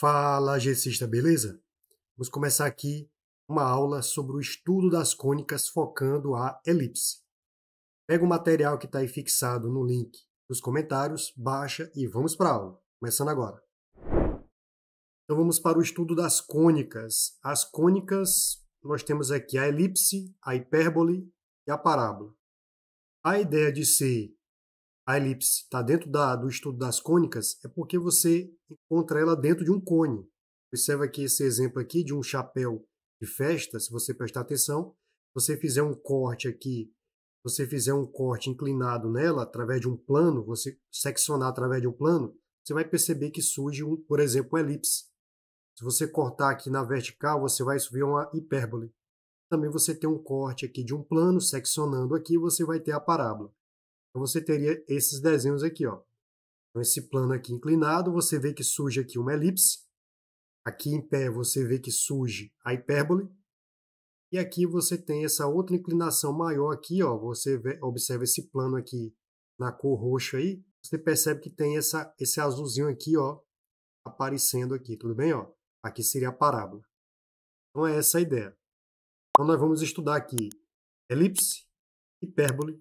Fala, GCista, beleza? Vamos começar aqui uma aula sobre o estudo das cônicas focando a elipse. Pega o material que está aí fixado no link nos comentários, baixa e vamos para a aula. Começando agora. Então vamos para o estudo das cônicas. As cônicas, nós temos aqui a elipse, a hipérbole e a parábola. A ideia de ser a elipse está dentro da, do estudo das cônicas, é porque você encontra ela dentro de um cone. Observa aqui esse exemplo aqui de um chapéu de festa, se você prestar atenção, você fizer um corte aqui, você fizer um corte inclinado nela através de um plano, você seccionar através de um plano, você vai perceber que surge, um, por exemplo, uma elipse. Se você cortar aqui na vertical, você vai subir uma hipérbole. Também você tem um corte aqui de um plano, seccionando aqui, você vai ter a parábola. Então você teria esses desenhos aqui, ó. Então, esse plano aqui inclinado, você vê que surge aqui uma elipse. Aqui em pé você vê que surge a hipérbole. E aqui você tem essa outra inclinação maior aqui, ó. Você vê, observa esse plano aqui na cor roxa aí. Você percebe que tem essa, esse azulzinho aqui, ó, aparecendo aqui, tudo bem, ó? Aqui seria a parábola. Então é essa a ideia. Então nós vamos estudar aqui elipse, hipérbole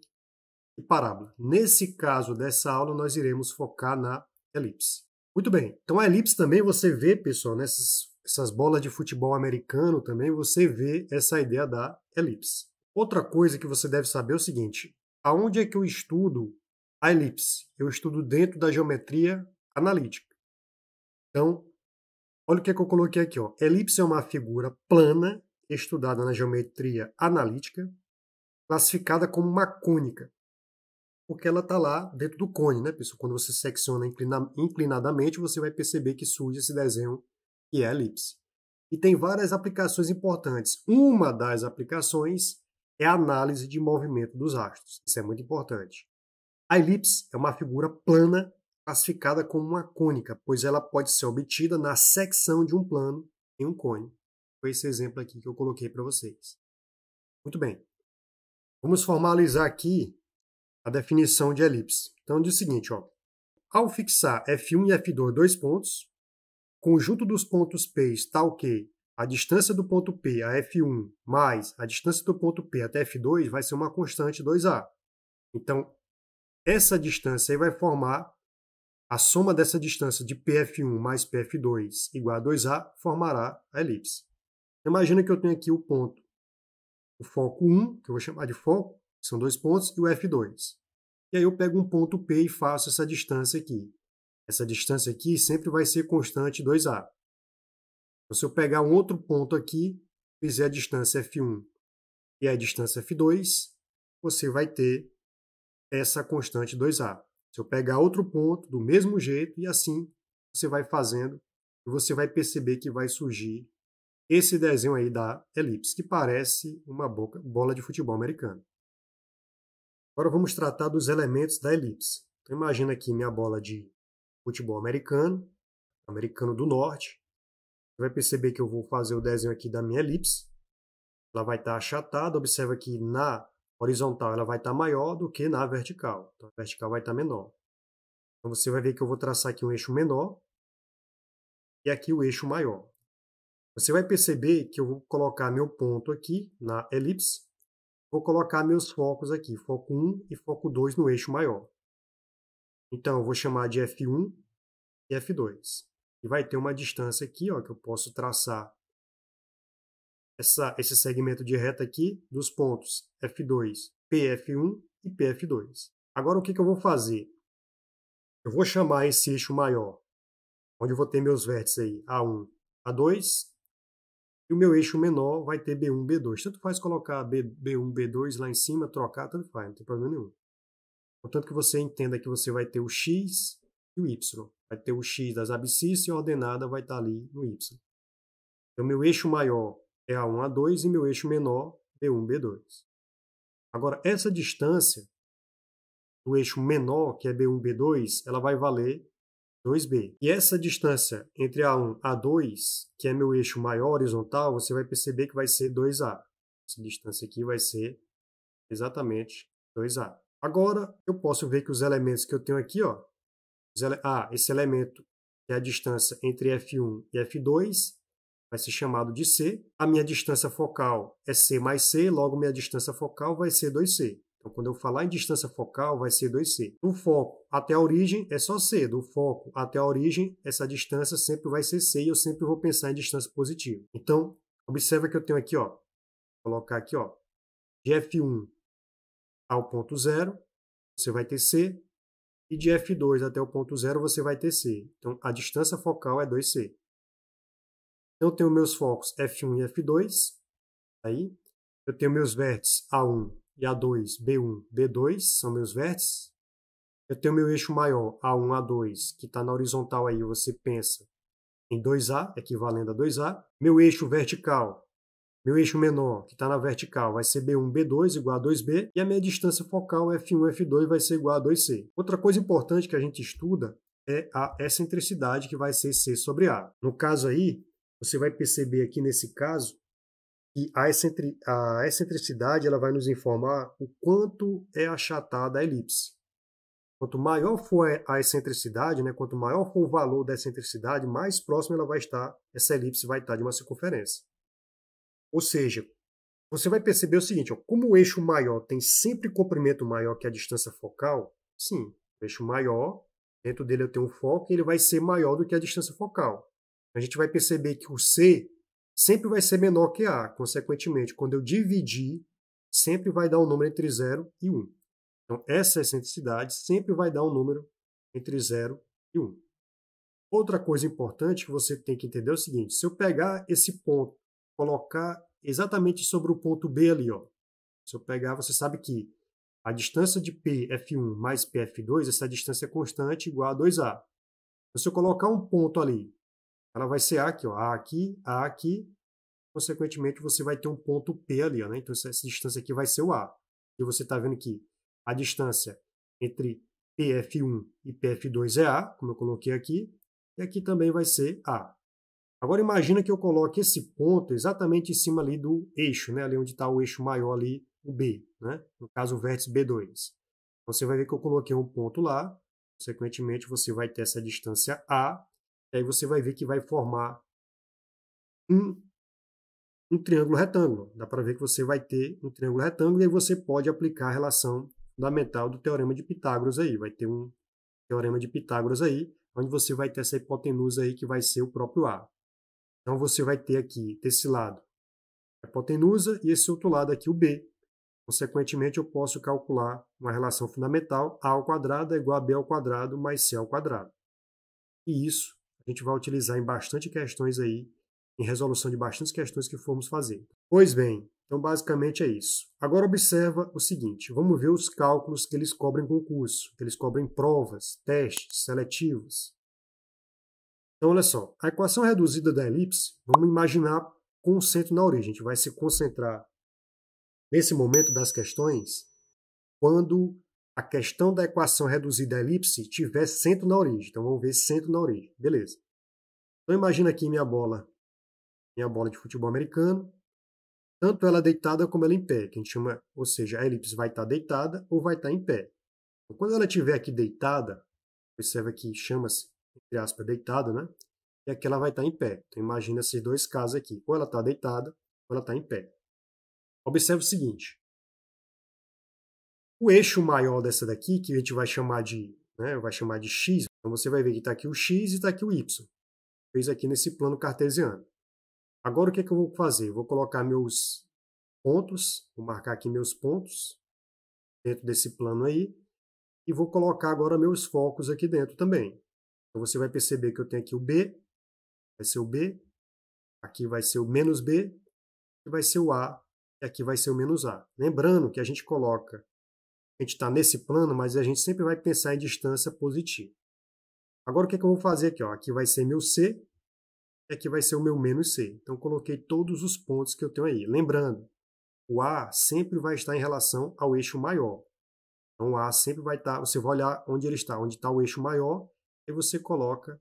e parábola. Nesse caso dessa aula, nós iremos focar na elipse. Muito bem, então a elipse também você vê, pessoal, nessas essas bolas de futebol americano também, você vê essa ideia da elipse. Outra coisa que você deve saber é o seguinte, aonde é que eu estudo a elipse? Eu estudo dentro da geometria analítica. Então, olha o que, é que eu coloquei aqui. Ó. Elipse é uma figura plana estudada na geometria analítica, classificada como uma cônica porque ela está lá dentro do cone, né, pessoal? Quando você secciona inclina inclinadamente, você vai perceber que surge esse desenho que é a elipse. E tem várias aplicações importantes. Uma das aplicações é a análise de movimento dos astros. Isso é muito importante. A elipse é uma figura plana classificada como uma cônica, pois ela pode ser obtida na secção de um plano em um cone. Foi esse exemplo aqui que eu coloquei para vocês. Muito bem. Vamos formalizar aqui a definição de elipse. Então, diz o seguinte, ó, ao fixar F1 e F2 dois pontos, conjunto dos pontos P tal que a distância do ponto P a F1 mais a distância do ponto P até F2 vai ser uma constante 2A. Então, essa distância aí vai formar a soma dessa distância de PF1 mais PF2 igual a 2A formará a elipse. Imagina que eu tenho aqui o ponto, o foco 1, que eu vou chamar de foco, que são dois pontos, e o F2. E aí eu pego um ponto P e faço essa distância aqui. Essa distância aqui sempre vai ser constante 2A. Então, se eu pegar um outro ponto aqui, fizer a distância F1 e a distância F2, você vai ter essa constante 2A. Se eu pegar outro ponto do mesmo jeito e assim você vai fazendo, você vai perceber que vai surgir esse desenho aí da elipse, que parece uma bola de futebol americano. Agora vamos tratar dos elementos da elipse. Então imagina aqui minha bola de futebol americano, americano do norte. Você vai perceber que eu vou fazer o desenho aqui da minha elipse. Ela vai estar tá achatada, observa que na horizontal ela vai estar tá maior do que na vertical. Então a vertical vai estar tá menor. Então você vai ver que eu vou traçar aqui um eixo menor e aqui o eixo maior. Você vai perceber que eu vou colocar meu ponto aqui na elipse vou colocar meus focos aqui, foco 1 e foco 2 no eixo maior. Então, eu vou chamar de F1 e F2. E vai ter uma distância aqui, ó, que eu posso traçar essa, esse segmento de reta aqui dos pontos F2, PF1 e PF2. Agora, o que, que eu vou fazer? Eu vou chamar esse eixo maior, onde eu vou ter meus vértices aí, A1, A2 e o meu eixo menor vai ter B1, B2. Tanto faz colocar B1, B2 lá em cima, trocar, tanto faz, não tem problema nenhum. Portanto, que você entenda que você vai ter o x e o y. Vai ter o x das abscissas e a ordenada vai estar tá ali no y. Então, meu eixo maior é A1, A2 e meu eixo menor, B1, B2. Agora, essa distância do eixo menor, que é B1, B2, ela vai valer 2B. E essa distância entre A1 e a 2, que é meu eixo maior horizontal, você vai perceber que vai ser 2A. Essa distância aqui vai ser exatamente 2A. Agora, eu posso ver que os elementos que eu tenho aqui, ó, ah, esse elemento é a distância entre F1 e F2, vai ser chamado de C. A minha distância focal é C mais C, logo minha distância focal vai ser 2C. Então, quando eu falar em distância focal, vai ser 2C. Do foco até a origem é só C. Do foco até a origem, essa distância sempre vai ser C e eu sempre vou pensar em distância positiva. Então, observa que eu tenho aqui, ó, vou colocar aqui, ó, de F1 ao ponto zero, você vai ter C, e de F2 até o ponto zero, você vai ter C. Então, a distância focal é 2C. Então, eu tenho meus focos F1 e F2, aí. Eu tenho meus vértices A1 e A2, B1, B2 são meus vértices. Eu tenho meu eixo maior, A1, A2, que está na horizontal aí, você pensa em 2A, equivalendo a 2A. Meu eixo vertical, meu eixo menor, que está na vertical, vai ser B1, B2 igual a 2B. E a minha distância focal, F1, F2, vai ser igual a 2C. Outra coisa importante que a gente estuda é a excentricidade, que vai ser C sobre A. No caso aí, você vai perceber aqui nesse caso e a, excentri, a excentricidade ela vai nos informar o quanto é achatada a elipse. Quanto maior for a excentricidade, né, quanto maior for o valor da excentricidade, mais próxima ela vai estar, essa elipse vai estar de uma circunferência. Ou seja, você vai perceber o seguinte, ó, como o eixo maior tem sempre comprimento maior que a distância focal, sim, o eixo maior, dentro dele eu tenho um foco, ele vai ser maior do que a distância focal. A gente vai perceber que o C sempre vai ser menor que A. Consequentemente, quando eu dividir, sempre vai dar um número entre 0 e 1. Então, essa excentricidade sempre vai dar um número entre 0 e 1. Outra coisa importante que você tem que entender é o seguinte: se eu pegar esse ponto, colocar exatamente sobre o ponto B ali, ó, se eu pegar, você sabe que a distância de PF1 mais PF2, essa distância é constante igual a 2A. Então, se eu colocar um ponto ali ela vai ser A aqui, ó, A aqui, A aqui, consequentemente você vai ter um ponto P ali, ó, né? então essa distância aqui vai ser o A. E você está vendo que a distância entre PF1 e PF2 é A, como eu coloquei aqui, e aqui também vai ser A. Agora imagina que eu coloque esse ponto exatamente em cima ali do eixo, né? ali onde está o eixo maior ali, o B, né? no caso o vértice B2. Você vai ver que eu coloquei um ponto lá, consequentemente você vai ter essa distância A e aí você vai ver que vai formar um, um triângulo retângulo. Dá para ver que você vai ter um triângulo retângulo e aí você pode aplicar a relação fundamental do teorema de Pitágoras aí. Vai ter um teorema de Pitágoras aí, onde você vai ter essa hipotenusa aí que vai ser o próprio A. Então você vai ter aqui desse lado a é hipotenusa e esse outro lado aqui o B. Consequentemente, eu posso calcular uma relação fundamental A ao quadrado é igual a B ao quadrado mais C ao quadrado. E isso a gente vai utilizar em bastante questões aí, em resolução de bastantes questões que formos fazer. Pois bem, então basicamente é isso. Agora observa o seguinte, vamos ver os cálculos que eles cobrem concurso, que eles cobrem provas, testes, seletivos. Então olha só, a equação reduzida da elipse, vamos imaginar com centro na origem, a gente vai se concentrar nesse momento das questões quando a questão da equação reduzida à elipse tiver centro na origem. Então vamos ver centro na origem. Beleza. Então imagina aqui minha bola, minha bola de futebol americano, tanto ela é deitada como ela é em pé, que a gente chama, ou seja, a elipse vai estar deitada ou vai estar em pé. Então, quando ela estiver aqui deitada, observa que chama-se, entre aspas, deitada, né? É e aqui ela vai estar em pé. Então imagina esses dois casos aqui, ou ela está deitada ou ela está em pé. Observe o seguinte, o eixo maior dessa daqui, que a gente vai chamar de, né, vai chamar de x, então você vai ver que está aqui o x e está aqui o y. Fez aqui nesse plano cartesiano. Agora o que, é que eu vou fazer? Eu vou colocar meus pontos, vou marcar aqui meus pontos dentro desse plano aí, e vou colocar agora meus focos aqui dentro também. Então você vai perceber que eu tenho aqui o B, vai ser o B, aqui vai ser o menos B, e vai ser o A, e aqui vai ser o menos A. Lembrando que a gente coloca a gente está nesse plano, mas a gente sempre vai pensar em distância positiva. Agora, o que, é que eu vou fazer aqui? Ó? Aqui vai ser meu C, aqui vai ser o meu menos C. Então, coloquei todos os pontos que eu tenho aí. Lembrando, o A sempre vai estar em relação ao eixo maior. Então, o A sempre vai estar, você vai olhar onde ele está, onde está o eixo maior, e você coloca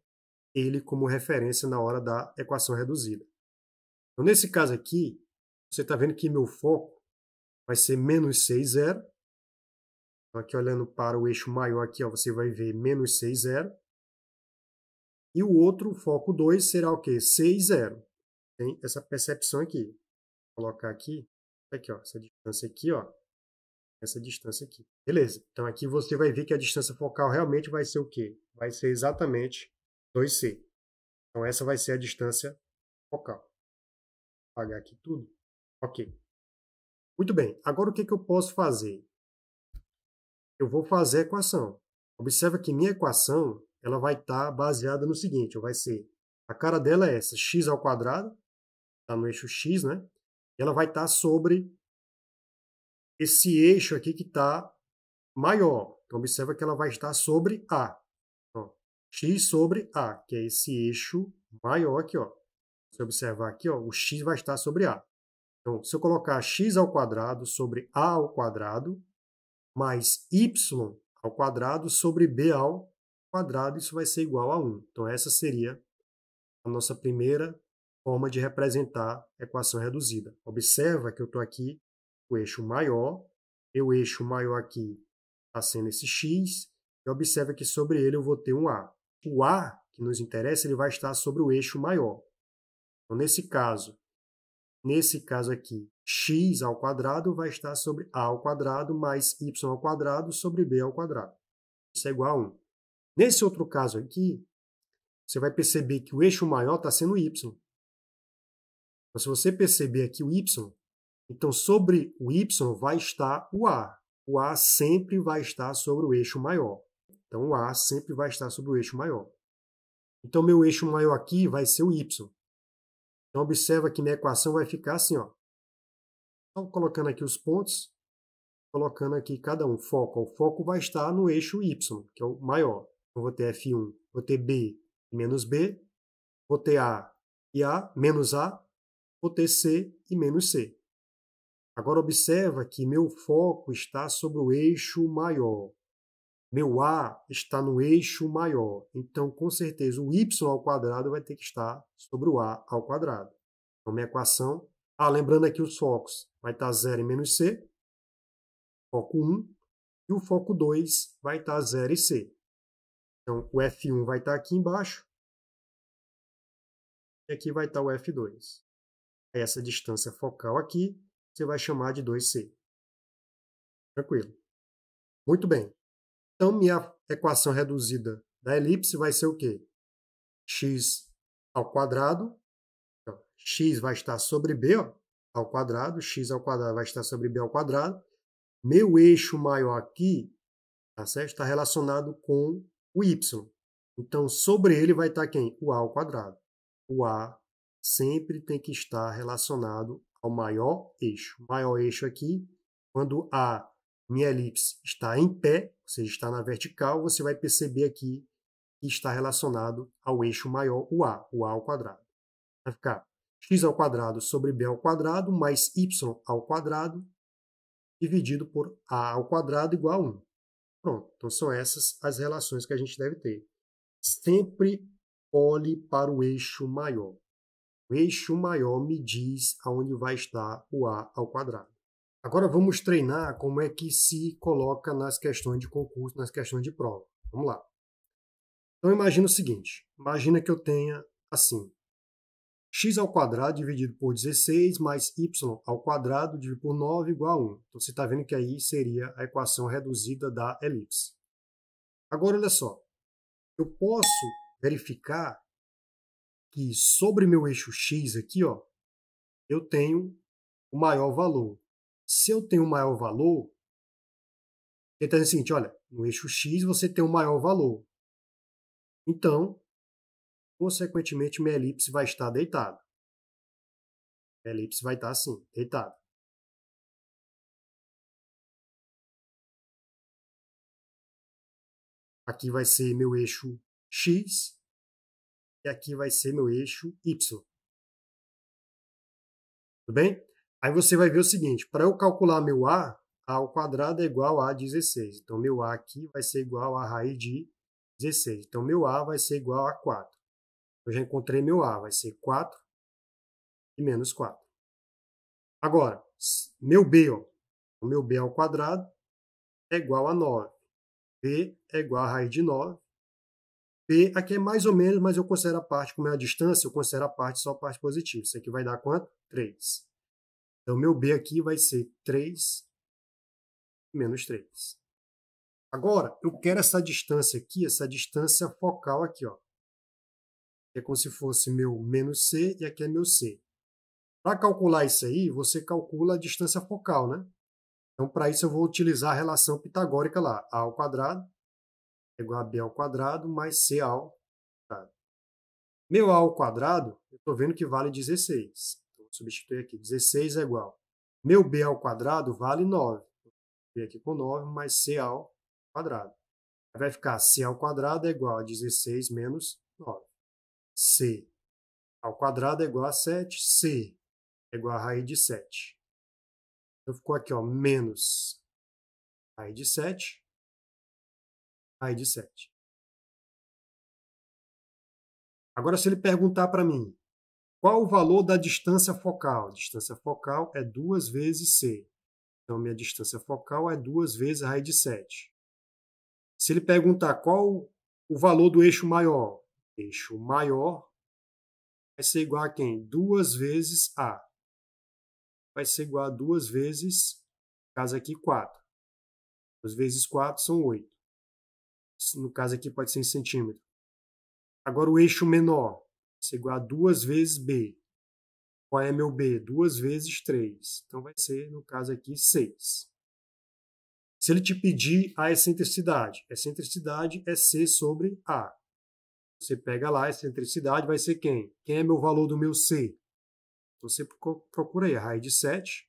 ele como referência na hora da equação reduzida. Então, nesse caso aqui, você está vendo que meu foco vai ser menos 6, 0, Aqui olhando para o eixo maior aqui, ó, você vai ver menos 6, 0. E o outro, foco 2, será o quê? 6, 0. Tem essa percepção aqui. Vou colocar aqui, aqui, ó, essa distância aqui, ó. Essa distância aqui. Beleza. Então aqui você vai ver que a distância focal realmente vai ser o quê? Vai ser exatamente 2C. Então essa vai ser a distância focal. Vou apagar aqui tudo. Ok. Muito bem. Agora o que, que eu posso fazer? eu vou fazer a equação. Observa que minha equação ela vai estar tá baseada no seguinte, vai ser a cara dela é essa, x ao quadrado, está no eixo x, né? Ela vai estar tá sobre esse eixo aqui que está maior. Então, observa que ela vai estar sobre A. x sobre A, que é esse eixo maior aqui. Ó. Se observar aqui, ó, o x vai estar sobre A. Então, se eu colocar x ao quadrado sobre A ao quadrado, mais y ao quadrado sobre b ao quadrado, isso vai ser igual a 1. Então, essa seria a nossa primeira forma de representar a equação reduzida. Observa que eu estou aqui com o eixo maior, e o eixo maior aqui está sendo esse x, e observa que sobre ele eu vou ter um A. O A que nos interessa ele vai estar sobre o eixo maior. Então, nesse caso, Nesse caso aqui, x ao quadrado vai estar sobre a ao quadrado mais y ao quadrado sobre b ao quadrado. Isso é igual a 1. Nesse outro caso aqui, você vai perceber que o eixo maior está sendo y. Então, se você perceber aqui o y, então sobre o y vai estar o a. O a sempre vai estar sobre o eixo maior. Então, o a sempre vai estar sobre o eixo maior. Então, meu eixo maior aqui vai ser o y. Então, observa que minha equação vai ficar assim, ó. Então, colocando aqui os pontos, colocando aqui cada um foco. O foco vai estar no eixo Y, que é o maior. Então, vou ter F1, vou ter B e menos B, vou ter A e A, menos A, vou ter C e menos C. Agora, observa que meu foco está sobre o eixo maior meu A está no eixo maior. Então, com certeza, o y ao quadrado vai ter que estar sobre o A ao quadrado. Então, minha equação. Ah, lembrando aqui os focos. Vai estar 0 e menos C, foco 1. E o foco 2 vai estar 0 e C. Então, o F1 vai estar aqui embaixo. E aqui vai estar o F2. Essa distância focal aqui, você vai chamar de 2C. Tranquilo. Muito bem. Então, minha equação reduzida da elipse vai ser o quê? x ao quadrado. Então, x vai estar sobre b ó, ao quadrado, x ao quadrado vai estar sobre b ao quadrado. Meu eixo maior aqui tá certo? está relacionado com o y. Então, sobre ele vai estar quem? O a ao quadrado. O a sempre tem que estar relacionado ao maior eixo. O maior eixo aqui, quando a minha elipse está em pé, ou seja, está na vertical, você vai perceber aqui que está relacionado ao eixo maior, o A, o A ao quadrado. Vai ficar x ao quadrado sobre b ao quadrado mais y ao quadrado dividido por a ao quadrado igual a 1. Pronto, então são essas as relações que a gente deve ter. Sempre olhe para o eixo maior. O eixo maior me diz aonde vai estar o a ao quadrado. Agora vamos treinar como é que se coloca nas questões de concurso, nas questões de prova. Vamos lá. Então imagina o seguinte, imagina que eu tenha assim, x ao quadrado dividido por 16 mais y ao quadrado dividido por 9 igual a 1. Então você está vendo que aí seria a equação reduzida da elipse. Agora olha só, eu posso verificar que sobre meu eixo x aqui, ó, eu tenho o maior valor se eu tenho um maior valor, ele está dizendo o seguinte: olha, no eixo X você tem um maior valor. Então, consequentemente, minha elipse vai estar deitada. Minha elipse vai estar assim, deitada. Aqui vai ser meu eixo X e aqui vai ser meu eixo Y. Tudo bem? Aí você vai ver o seguinte, para eu calcular meu A, A ao quadrado é igual a 16. Então, meu A aqui vai ser igual a raiz de 16. Então, meu A vai ser igual a 4. Eu já encontrei meu A, vai ser 4 e menos 4. Agora, meu B, ó, o meu B ao quadrado é igual a 9. B é igual a raiz de 9. B aqui é mais ou menos, mas eu considero a parte, como é a distância, eu considero a parte só a parte positiva. Isso aqui vai dar quanto? 3. Então, meu B aqui vai ser 3 menos 3. Agora, eu quero essa distância aqui, essa distância focal aqui, ó. É como se fosse meu menos C e aqui é meu C. Para calcular isso aí, você calcula a distância focal, né? Então, para isso, eu vou utilizar a relação pitagórica lá. A ao quadrado é igual a B ao quadrado mais C ao quadrado. Meu A ao quadrado, eu estou vendo que vale 16 substituir aqui, 16 é igual. Meu B ao quadrado vale 9. B aqui com 9 mais C ao quadrado. Vai ficar C ao quadrado é igual a 16 menos 9. C ao quadrado é igual a 7. C é igual a raiz de 7. Então ficou aqui, ó, menos raiz de 7, raiz de 7. Agora, se ele perguntar para mim, qual o valor da distância focal? A distância focal é 2 vezes C. Então, minha distância focal é 2 vezes raiz de 7. Se ele perguntar qual o valor do eixo maior, eixo maior vai ser igual a quem? 2 vezes A. Vai ser igual a 2 vezes, no caso aqui, 4. 2 vezes 4 são 8. No caso aqui, pode ser em centímetro. Agora, o eixo menor isso é igual a 2 vezes B. Qual é meu B? 2 vezes 3. Então vai ser, no caso aqui, 6. Se ele te pedir a ah, excentricidade, a excentricidade é C sobre A. Você pega lá a excentricidade, vai ser quem? Quem é meu valor do meu C? Então, você procura aí a raiz de 7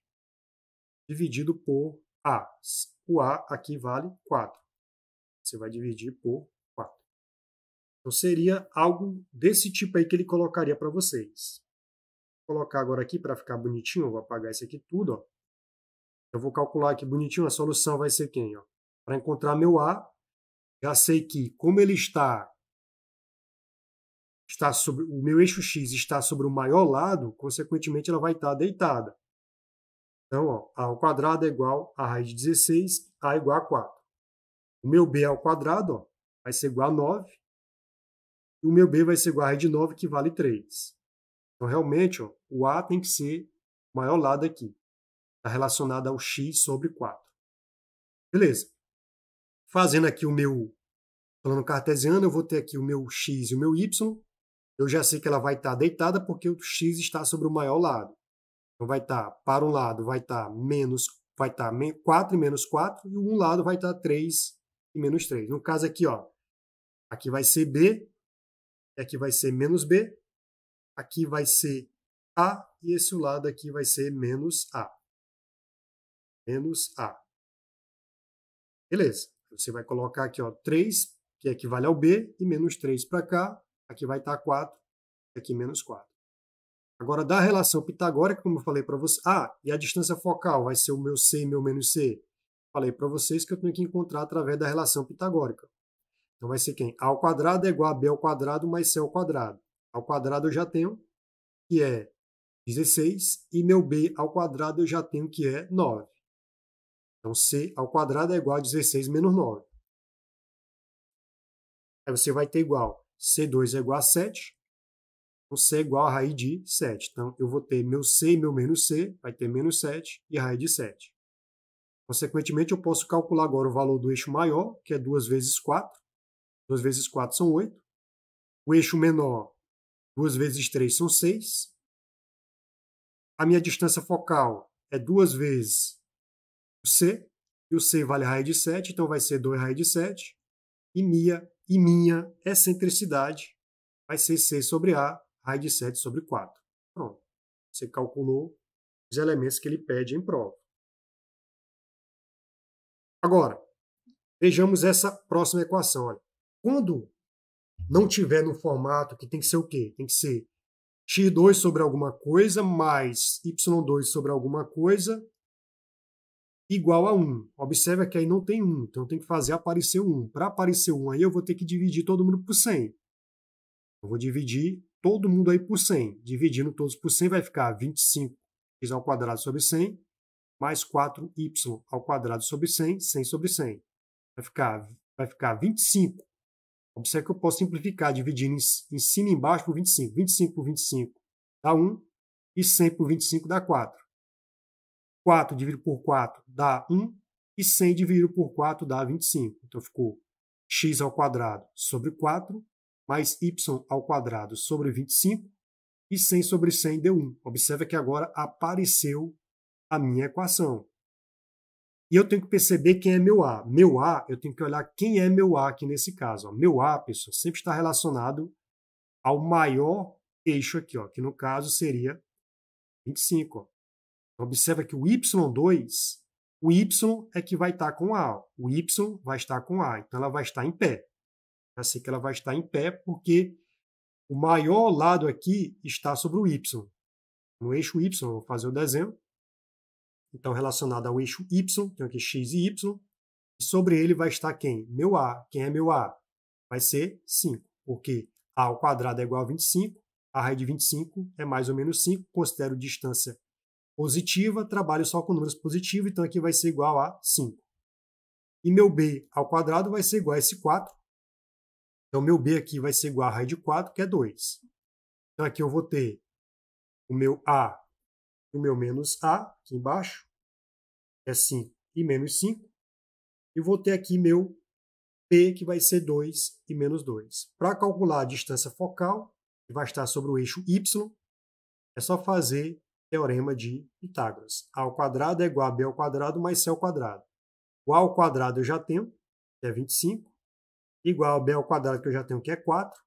dividido por A. O A aqui vale 4. Você vai dividir por então seria algo desse tipo aí que ele colocaria para vocês. Vou colocar agora aqui para ficar bonitinho, eu vou apagar isso aqui tudo, ó. Eu vou calcular aqui bonitinho, a solução vai ser quem, ó. Para encontrar meu A, já sei que como ele está está sobre o meu eixo x está sobre o maior lado, consequentemente ela vai estar deitada. Então, ó, a ao quadrado é igual a raiz de 16, a é igual a 4. O meu b ao quadrado ó, vai ser igual a 9, e o meu B vai ser igual a raiz de 9, que vale 3. Então, realmente, ó, o A tem que ser o maior lado aqui. Está relacionado ao X sobre 4. Beleza. Fazendo aqui o meu plano cartesiano, eu vou ter aqui o meu X e o meu Y. Eu já sei que ela vai estar tá deitada porque o X está sobre o maior lado. Então, vai estar, tá, para um lado, vai estar tá menos vai tá estar 4 e menos 4, e um lado vai estar tá 3 e menos 3. No caso aqui, ó, aqui vai ser B, é aqui vai ser menos B, aqui vai ser A, e esse lado aqui vai ser menos A. Menos A. Beleza. Você vai colocar aqui ó, 3, que é equivale ao B, e menos 3 para cá. Aqui vai estar tá 4, aqui menos 4. Agora, da relação pitagórica, como eu falei para vocês... Ah, e a distância focal vai ser o meu C e meu menos C. Falei para vocês que eu tenho que encontrar através da relação pitagórica. Então vai ser quem? A ao quadrado é igual a B ao quadrado mais C ao quadrado. A ao quadrado eu já tenho que é 16 e meu B ao quadrado eu já tenho que é 9. Então C ao quadrado é igual a 16 menos 9. Aí você vai ter igual C2 é igual a 7. Então C é igual a raiz de 7. Então eu vou ter meu C e meu menos C, vai ter menos 7 e raiz de 7. Consequentemente, eu posso calcular agora o valor do eixo maior, que é 2 vezes 4. 2 vezes 4 são 8. O eixo menor, 2 vezes 3 são 6. A minha distância focal é 2 vezes o C, e o C vale raiz de 7, então vai ser 2 raiz de 7. E minha, e minha excentricidade vai ser C sobre A, raiz de 7 sobre 4. Pronto. Você calculou os elementos que ele pede em prova. Agora, vejamos essa próxima equação. Olha. Quando não tiver no formato que tem que ser o quê? Tem que ser x2 sobre alguma coisa mais y2 sobre alguma coisa igual a 1. Observe que aí não tem 1, então tem que fazer aparecer 1. Para aparecer 1 aí eu vou ter que dividir todo mundo por 100. Eu vou dividir todo mundo aí por 100. Dividindo todos por 100 vai ficar 25x ao quadrado sobre 100 mais 4y ao quadrado sobre 100, 100 sobre 100. Vai ficar, vai ficar 25 Observe que eu posso simplificar dividindo em cima e embaixo por 25. 25 por 25 dá 1 e 100 por 25 dá 4. 4 dividido por 4 dá 1 e 100 dividido por 4 dá 25. Então ficou x ao quadrado sobre 4 mais y ao quadrado sobre 25 e 100 sobre 100 deu 1. Observe que agora apareceu a minha equação. E eu tenho que perceber quem é meu A. Meu A, eu tenho que olhar quem é meu A aqui nesse caso. Ó. Meu A, pessoal, sempre está relacionado ao maior eixo aqui, ó, que no caso seria 25. Ó. Então, observa que o Y2, o Y é que vai estar com A. Ó. O Y vai estar com A, então ela vai estar em pé. sei que ela vai estar em pé, porque o maior lado aqui está sobre o Y. No eixo Y, vou fazer o desenho então relacionado ao eixo Y, tenho aqui X e Y, e sobre ele vai estar quem? Meu A. Quem é meu A? Vai ser 5, porque A ao quadrado é igual a 25, a raiz de 25 é mais ou menos 5, considero distância positiva, trabalho só com números positivos, então aqui vai ser igual a 5. E meu B ao quadrado vai ser igual a esse 4, então meu B aqui vai ser igual a raiz de 4, que é 2. Então aqui eu vou ter o meu A e o meu menos A, aqui embaixo, é 5 e menos 5. E vou ter aqui meu P, que vai ser 2 e menos 2. Para calcular a distância focal, que vai estar sobre o eixo Y, é só fazer o teorema de Pitágoras. A ao quadrado é igual a B ao quadrado mais C ao quadrado. O A ao quadrado eu já tenho, que é 25, igual a B ao quadrado que eu já tenho, que é 4,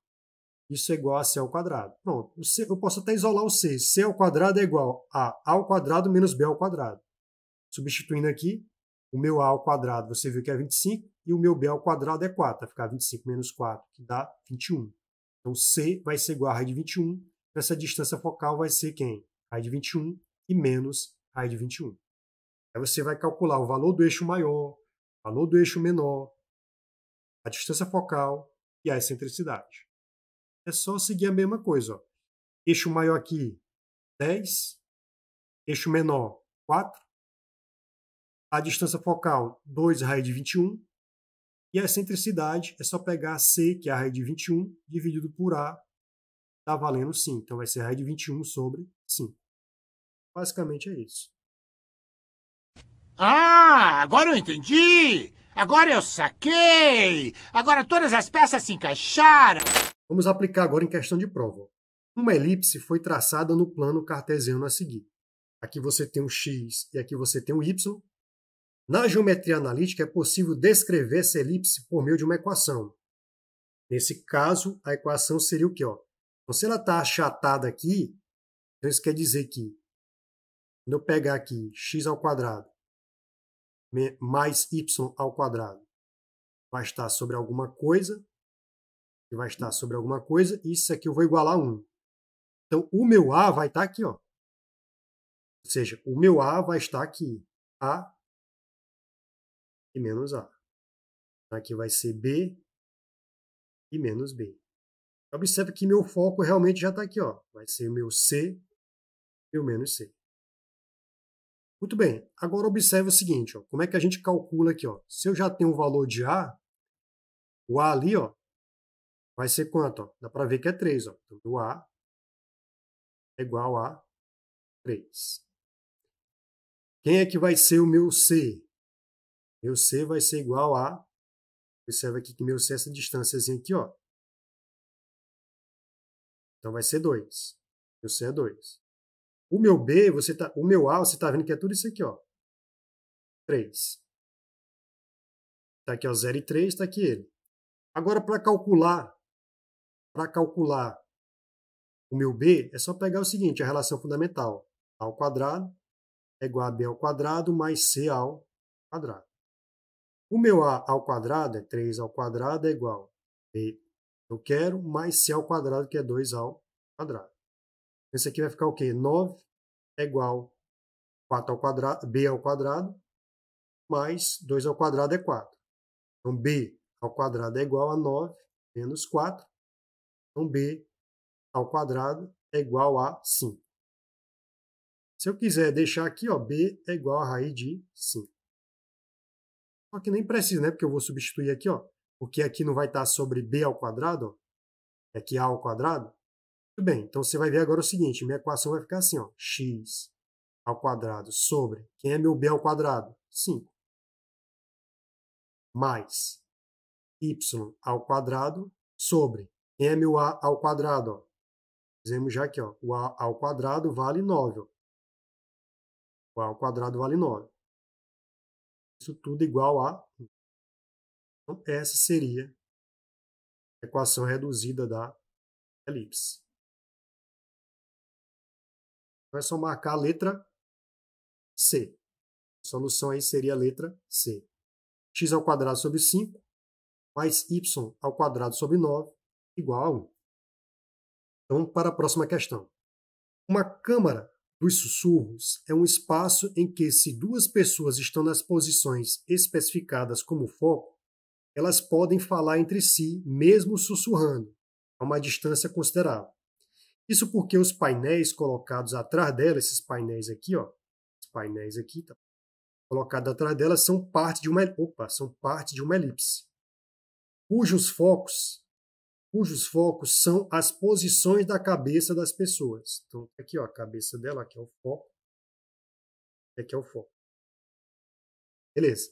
isso é igual a C ao quadrado. Pronto, eu posso até isolar o C. C ao quadrado é igual a A ao quadrado menos B ao quadrado. Substituindo aqui, o meu A ao quadrado você viu que é 25 e o meu B ao quadrado é 4. Vai ficar 25 menos 4, que dá 21. Então C vai ser igual a raiz de 21. Essa distância focal vai ser quem? Raiz de 21 e menos raiz de 21. Aí você vai calcular o valor do eixo maior, o valor do eixo menor, a distância focal e a excentricidade é só seguir a mesma coisa. Ó. Eixo maior aqui, 10. Eixo menor, 4. A distância focal, 2 raiz de 21. E a excentricidade é só pegar C, que é a raiz de 21, dividido por A, está valendo 5. Então vai ser a raiz de 21 sobre 5. Basicamente é isso. Ah, agora eu entendi! Agora eu saquei! Agora todas as peças se encaixaram! Vamos aplicar agora em questão de prova. Uma elipse foi traçada no plano cartesiano a seguir. Aqui você tem um x e aqui você tem um y. Na geometria analítica é possível descrever essa elipse por meio de uma equação. Nesse caso, a equação seria o quê? Ó? Então, se ela está achatada aqui, então isso quer dizer que quando eu pegar aqui x ao quadrado mais y ao quadrado vai estar sobre alguma coisa que vai estar sobre alguma coisa, e isso aqui eu vou igualar a 1. Então, o meu A vai estar aqui, ó. Ou seja, o meu A vai estar aqui. A e menos A. Então, aqui vai ser B e menos B. Observe que meu foco realmente já está aqui. Ó. Vai ser o meu C e o menos C. Muito bem. Agora observe o seguinte. Ó. Como é que a gente calcula aqui? Ó. Se eu já tenho o valor de A, o A ali ó, vai ser quanto? Ó? Dá para ver que é 3. Ó. Então, o A é igual a 3. Quem é que vai ser o meu C? Meu C vai ser igual a... Observa aqui que meu C é essa distância aqui, ó. Então, vai ser 2. Meu C é 2. O meu B, você tá, o meu A, você está vendo que é tudo isso aqui, ó. 3. Está aqui, ó, 0 e 3, está aqui ele. Agora, para calcular para calcular o meu B, é só pegar o seguinte, a relação fundamental. A ao quadrado é igual a B ao quadrado mais C ao quadrado. O meu A ao quadrado é 3 ao quadrado é igual a B eu quero mais C ao quadrado, que é 2 ao quadrado. Esse então, aqui vai ficar o quê? 9 é igual a 4 ao quadrado, B ao quadrado, mais 2 ao quadrado é 4. Então, B ao quadrado é igual a 9 menos 4. Então, b ao quadrado é igual a 5. Se eu quiser deixar aqui, ó, b é igual a raiz de 5. Só que nem precisa, né? Porque eu vou substituir aqui, ó. Porque aqui não vai estar sobre b ao quadrado, ó. Aqui é a ao quadrado. Muito bem, então você vai ver agora o seguinte, minha equação vai ficar assim, ó. x ao quadrado sobre, quem é meu b ao quadrado? 5. Mais y ao quadrado sobre, m o a ao quadrado. Ó. Dizemos já aqui, ó, o a ao quadrado vale 9. Ó. O a ao quadrado vale 9. Isso tudo igual a. Então, essa seria a equação reduzida da elipse. Então, é só marcar a letra C. A solução aí seria a letra C. x ao quadrado sobre 5 mais y ao quadrado sobre 9 igual. Então, para a próxima questão. Uma câmara dos sussurros é um espaço em que, se duas pessoas estão nas posições especificadas como foco, elas podem falar entre si, mesmo sussurrando, a uma distância considerável. Isso porque os painéis colocados atrás dela, esses painéis aqui, ó, os painéis aqui, tá, colocados atrás dela, são parte de uma, opa, são parte de uma elipse, cujos focos cujos focos são as posições da cabeça das pessoas. Então, aqui, ó, a cabeça dela, aqui é o foco. Aqui é o foco. Beleza.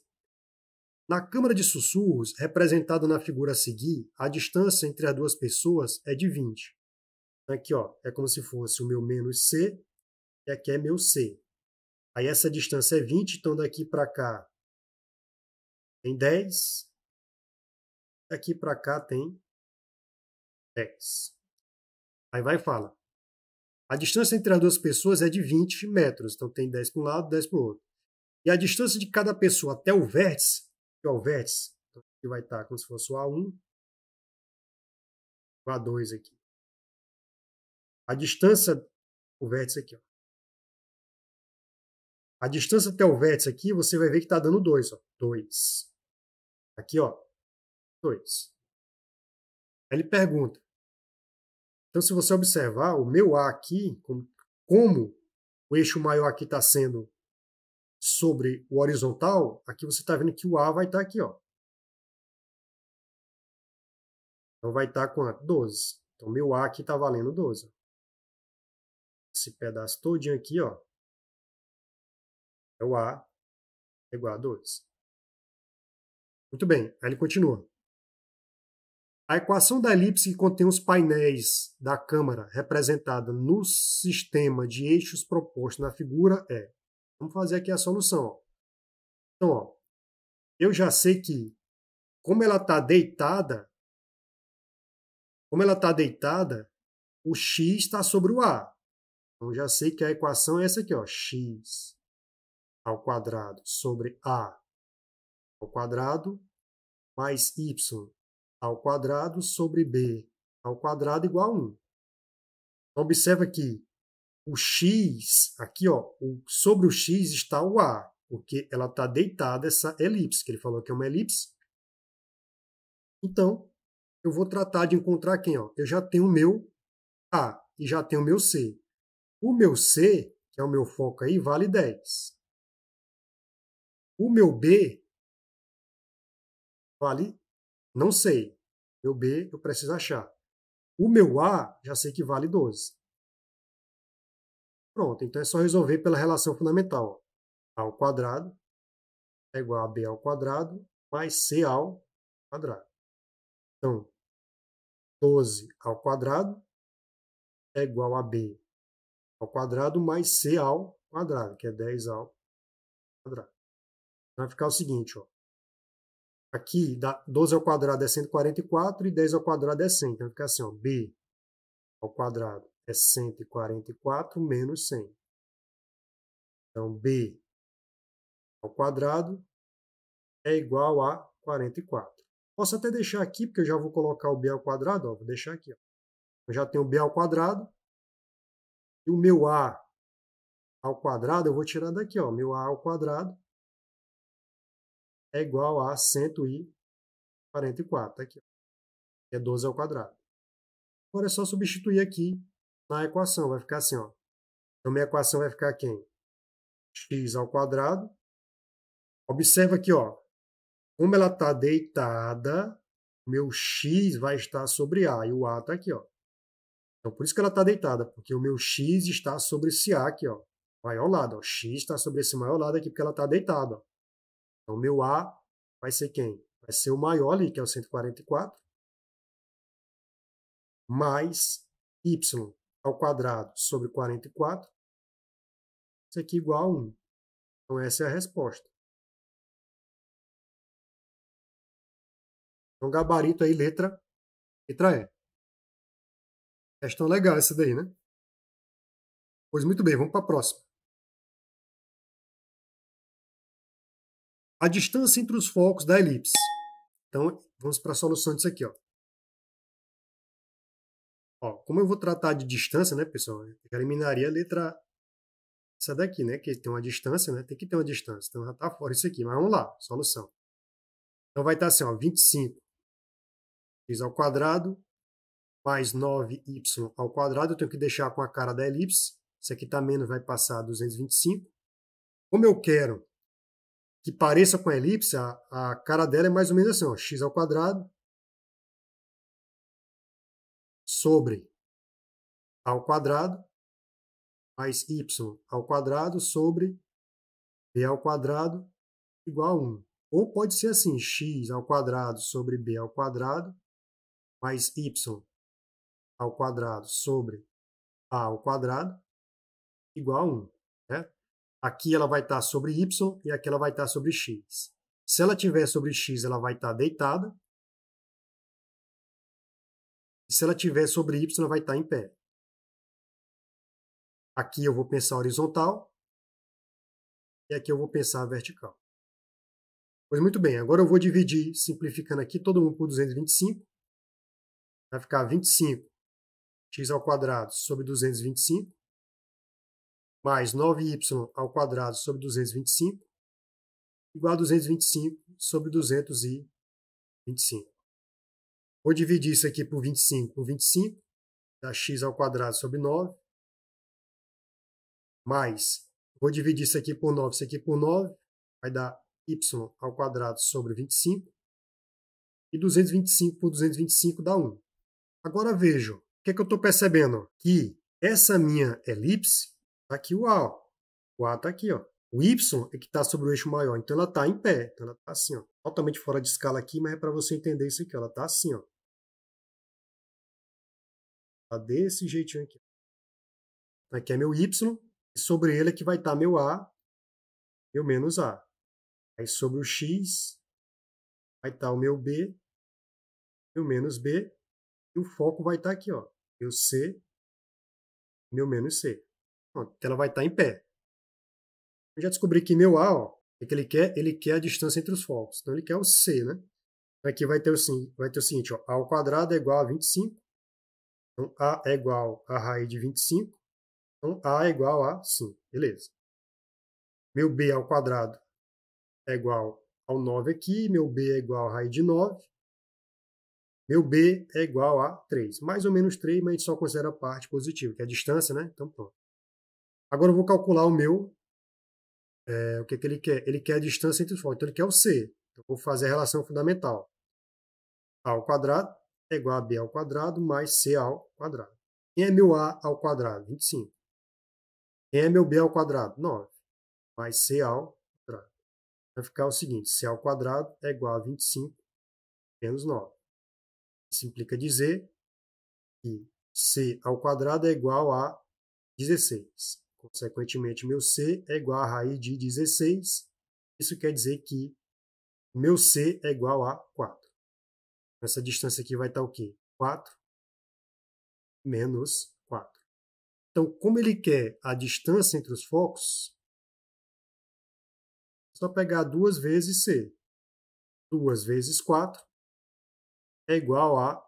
Na câmara de sussurros, representada na figura a seguir, a distância entre as duas pessoas é de 20. Aqui, ó, é como se fosse o meu menos C, e aqui é meu C. Aí essa distância é 20, então daqui para cá tem 10, daqui para cá tem 10. Aí vai e fala. A distância entre as duas pessoas é de 20 metros, então tem 10 para um lado, 10 para o outro. E a distância de cada pessoa até o vértice, que é o vértice, então aqui vai estar como se fosse o A1, o A2 aqui. A distância, o vértice aqui, ó. A distância até o vértice aqui, você vai ver que está dando 2, 2. Aqui, ó. 2 ele pergunta. Então, se você observar, o meu A aqui, como, como o eixo maior aqui está sendo sobre o horizontal, aqui você está vendo que o A vai estar tá aqui. Ó. Então, vai estar tá quanto? 12. Então, meu A aqui está valendo 12. Esse pedaço todinho aqui, ó, é o A igual a 12. Muito bem, aí ele continua. A equação da elipse que contém os painéis da câmara representada no sistema de eixos proposto na figura é. Vamos fazer aqui a solução. Ó. Então, ó, eu já sei que, como ela está deitada, como ela está deitada, o x está sobre o a. Então, já sei que a equação é essa aqui, ó, x ao quadrado sobre a ao quadrado mais y ao quadrado sobre b ao quadrado igual a 1. Então, observa que o x, aqui, ó, o, sobre o x está o a, porque ela está deitada essa elipse, que ele falou que é uma elipse. Então, eu vou tratar de encontrar quem? Ó? Eu já tenho o meu a e já tenho o meu c. O meu c, que é o meu foco aí, vale 10. O meu b vale não sei. Meu B, eu preciso achar. O meu A, já sei que vale 12. Pronto, então é só resolver pela relação fundamental. A ao quadrado é igual a B ao quadrado mais C ao quadrado. Então, 12 ao quadrado é igual a B ao quadrado mais C ao quadrado, que é 10 ao quadrado. Vai ficar o seguinte, ó. Aqui, 12 ao quadrado é 144 e 10 ao quadrado é 100. Então, fica assim, ó, b ao quadrado é 144 menos 100. Então, b ao quadrado é igual a 44. Posso até deixar aqui, porque eu já vou colocar o b ao quadrado. Ó, vou deixar aqui. Ó. Eu já tenho b ao quadrado. E o meu a ao quadrado eu vou tirar daqui. Ó, meu a ao quadrado é igual a 144, tá aqui, que é 12 ao quadrado. Agora é só substituir aqui na equação, vai ficar assim, ó. Então minha equação vai ficar quem? x ao quadrado. Observa aqui, ó, como ela está deitada, meu x vai estar sobre a e o a está aqui, ó. Então por isso que ela está deitada, porque o meu x está sobre esse a aqui, ó, maior lado, ó. x está sobre esse maior lado aqui porque ela está deitada, ó. Então, meu A vai ser quem? Vai ser o maior ali, que é o 144, mais y ao quadrado sobre 44, isso aqui é igual a 1. Então, essa é a resposta. Então, gabarito aí, letra, letra E. Questão legal essa daí, né? Pois muito bem, vamos para a próxima. a distância entre os focos da elipse. Então, vamos para a solução disso aqui. Ó. Ó, como eu vou tratar de distância, né, pessoal? Eu eliminaria a letra essa daqui, né? Que tem uma distância, né? Tem que ter uma distância. Então já está fora isso aqui. Mas vamos lá, solução. Então vai estar tá assim, ó, 25 x ao quadrado mais 9y ao quadrado. Eu tenho que deixar com a cara da elipse. Isso aqui está menos, vai passar 225. Como eu quero que pareça com a elipse, a, a cara dela é mais ou menos assim, ó, x ao quadrado sobre ao quadrado mais y ao quadrado sobre b ao quadrado igual a 1. Ou pode ser assim, x ao quadrado sobre b ao quadrado mais y ao quadrado sobre a ao quadrado igual a 1. Aqui ela vai estar sobre y e aqui ela vai estar sobre x. Se ela tiver sobre x, ela vai estar deitada. E se ela tiver sobre y, ela vai estar em pé. Aqui eu vou pensar horizontal e aqui eu vou pensar vertical. Pois muito bem, agora eu vou dividir, simplificando aqui, todo mundo por 225. Vai ficar 25 x ao quadrado sobre 225 mais 9y ao quadrado sobre 225 igual a 225 sobre 225. Vou dividir isso aqui por 25 por 25, dá x ao quadrado sobre 9, mais, vou dividir isso aqui por 9, isso aqui por 9, vai dar y ao quadrado sobre 25, e 225 por 225 dá 1. Agora vejo, o que, é que eu estou percebendo? Que essa minha elipse Tá aqui o A, ó. O A tá aqui, ó. O Y é que está sobre o eixo maior, então ela está em pé, então ela está assim, ó, totalmente fora de escala aqui, mas é para você entender isso aqui, ó, ela está assim, ó. Tá desse jeitinho aqui. Tá aqui é meu Y, e sobre ele é que vai estar tá meu A, meu menos A. Aí sobre o X vai estar tá o meu B, meu menos B, e o foco vai estar tá aqui, ó, meu C, meu menos C que ela vai estar tá em pé. Eu já descobri que meu A, ó, o é que ele quer? Ele quer a distância entre os focos. Então ele quer o C, né? Então, aqui vai ter o, vai ter o seguinte, ó, A ao quadrado é igual a 25. Então A é igual a raiz de 25. Então A é igual a 5. Beleza. Meu B ao quadrado é igual ao 9 aqui. Meu B é igual a raiz de 9. Meu B é igual a 3. Mais ou menos 3, mas a gente só considera a parte positiva, que é a distância, né? Então pronto. Agora eu vou calcular o meu, é, o que, é que ele quer? Ele quer a distância entre os pontos, então ele quer o C. Então, eu vou fazer a relação fundamental. A ao quadrado é igual a B ao quadrado mais C ao quadrado. Quem é meu A ao quadrado? 25. Quem é meu B ao quadrado? 9. Mais C ao quadrado. Vai ficar o seguinte, C ao quadrado é igual a 25 menos 9. Isso implica dizer que C ao quadrado é igual a 16. Consequentemente, meu C é igual a raiz de 16. Isso quer dizer que meu C é igual a 4. Essa distância aqui vai estar o quê? 4 menos 4. Então, como ele quer a distância entre os focos, é só pegar duas vezes C. 2 vezes 4 é igual a,